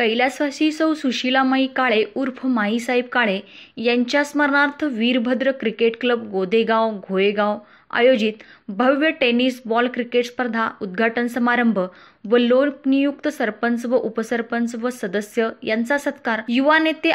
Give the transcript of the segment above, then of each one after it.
कैलासवासी सौ सुशीलामाई काळे उर्फ माईसाहेब काळे यांच्या स्मरणार्थ वीरभद्र क्रिकेट क्लब गोदेगाव घोळेगाव आयोजित भव्य टेनिस बॉल क्रिकेट स्पर्धा उद्घाटन समारंभ व लोकनियुक्त सरपंच व उपसरपंच व सदस्य यांचा सत्कार युवा नेते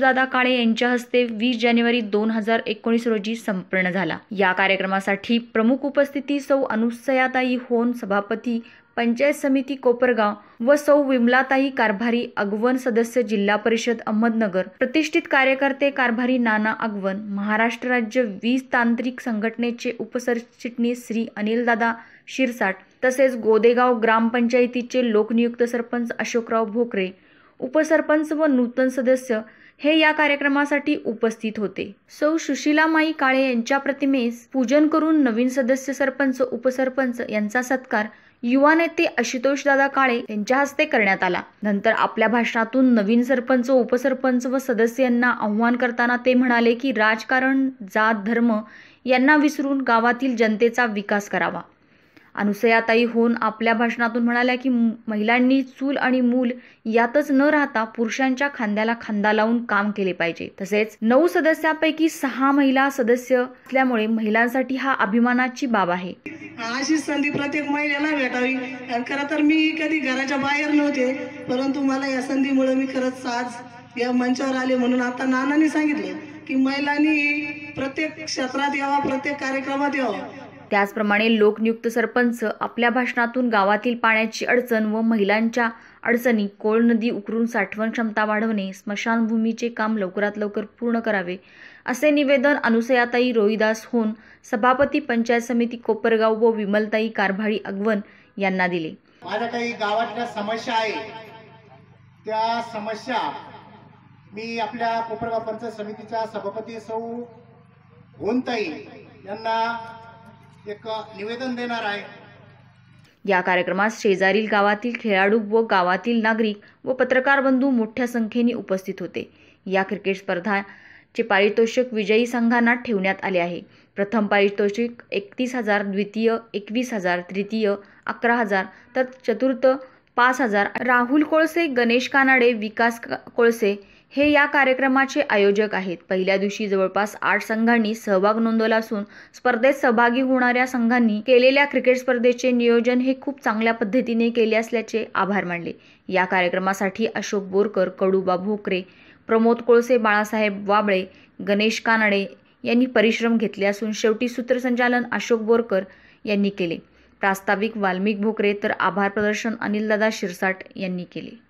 दादा काळे यांच्या हस्ते वीस जानेवारी दोन हजार एकोणीस रोजी संपन्न झाला या कार्यक्रमासाठी प्रमुख उपस्थिती सौ अनुसयाताई होन सभापती पंचायत समिती कोपरगाव व सौ विमलाताई कारभारी अगवन सदस्य जिल्हा परिषद अहमदनगर प्रतिष्ठित कार्यकर्ते कारभारी नाना अगवन महाराष्ट्र राज्य वीज तांत्रिक संघटनेचे उपसरचिटणीस श्री अनिलदादा शिरसाट तसेच गोदेगाव ग्रामपंचायतीचे लोकनियुक्त सरपंच अशोकराव भोकरे उपसरपंच व नूतन सदस्य हे या कार्यक्रमासाठी उपस्थित होते सौ माई काळे यांच्या प्रतिमेस पूजन करून नवीन सदस्य सरपंच उपसरपंच यांचा सत्कार युवा नेते आशुतोषदादा काळे यांच्या हस्ते करण्यात आला नंतर आपल्या भाषणातून नवीन सरपंच उपसरपंच व सदस्यांना आव्हान करताना ते म्हणाले की राजकारण जात धर्म यांना विसरून गावातील जनतेचा विकास करावा अनुसयाताई होऊन आपल्या भाषणातून म्हणाल्या की महिलांनी चूल आणि मूल यातच न राहता पुरुषांच्या खांद्याला खांदा लावून काम केले पाहिजे तसेच नऊ सदस्यापैकी सहा महिला सदस्य असल्यामुळे महिलांसाठी हा अभिमानाची बाब आहे अशी संधी प्रत्येक महिलेला भेटावी खरं तर मी कधी घराच्या बाहेर नव्हते परंतु मला या संधीमुळे मी खरंच आज या मंचावर आले म्हणून आता नानांनी सांगितले की महिलांनी प्रत्येक क्षेत्रात यावा प्रत्येक कार्यक्रमात यावा त्याचप्रमाणे लोकनियुक्त सरपंच आपल्या भाषणातून गावातील पाण्याची अडचण व महिलांच्या अडचणी कोळ नदी उकरून साठवण क्षमता वाढवणे स्मशानभूमीचे काम लवकरात लवकर पूर्ण करावे असे निवेदन अनुसयाताई रोहिदास होऊन सभापती पंचायत समिती कोपरगाव व विमलताई कारभारी अगवन यांना दिले माझ्या काही गावातल्या समस्या आहे त्या समस्या मी आपल्या कोपरगाव पंचायत समितीच्या सभापती सौ होनताई यांना एक निवेदन देणार आहे या कार्यक्रमात शेजारील गावातील खेळाडू व गावातील नागरिक व पत्रकार बंधू मोठ्या संख्येने उपस्थित होते या क्रिकेट स्पर्धाचे पारितोषिक विजयी संघांना ठेवण्यात आले आहे प्रथम पारितोषिक एकतीस हजार द्वितीय एकवीस हजार तृतीय अकरा हजार तर चतुर्थ पाच हजार राहुल कोळसे गणेश कानाडे विकास कोळसे हे या कार्यक्रमाचे आयोजक आहेत पहिल्या दिवशी जवळपास आठ संघांनी सहभाग नोंदवला असून स्पर्धेत सहभागी होणाऱ्या संघांनी केलेल्या क्रिकेट स्पर्धेचे नियोजन हे खूप चांगल्या पद्धतीने केले असल्याचे आभार मानले या कार्यक्रमासाठी अशोक बोरकर कडूबा भोकरे प्रमोद कोळसे बाळासाहेब वाबळे गणेश कानडे यांनी परिश्रम घेतले असून शेवटी सूत्रसंचालन अशोक बोरकर यांनी केले प्रास्ताविक वाल्मिक भोकरे तर आभार प्रदर्शन अनिलदादा शिरसाट यांनी केले